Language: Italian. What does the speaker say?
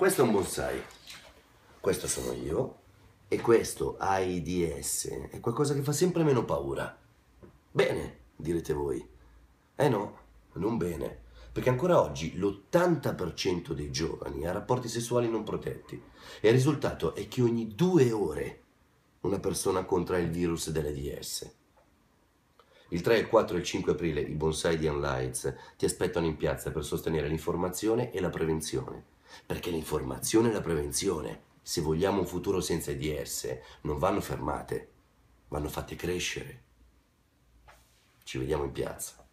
Questo è un bonsai, questo sono io e questo AIDS è qualcosa che fa sempre meno paura. Bene, direte voi. Eh no, non bene, perché ancora oggi l'80% dei giovani ha rapporti sessuali non protetti e il risultato è che ogni due ore una persona contrae il virus dell'AIDS. Il 3, il 4 e il 5 aprile i bonsai di Unlights ti aspettano in piazza per sostenere l'informazione e la prevenzione perché l'informazione e la prevenzione, se vogliamo un futuro senza IDS, non vanno fermate, vanno fatte crescere. Ci vediamo in piazza.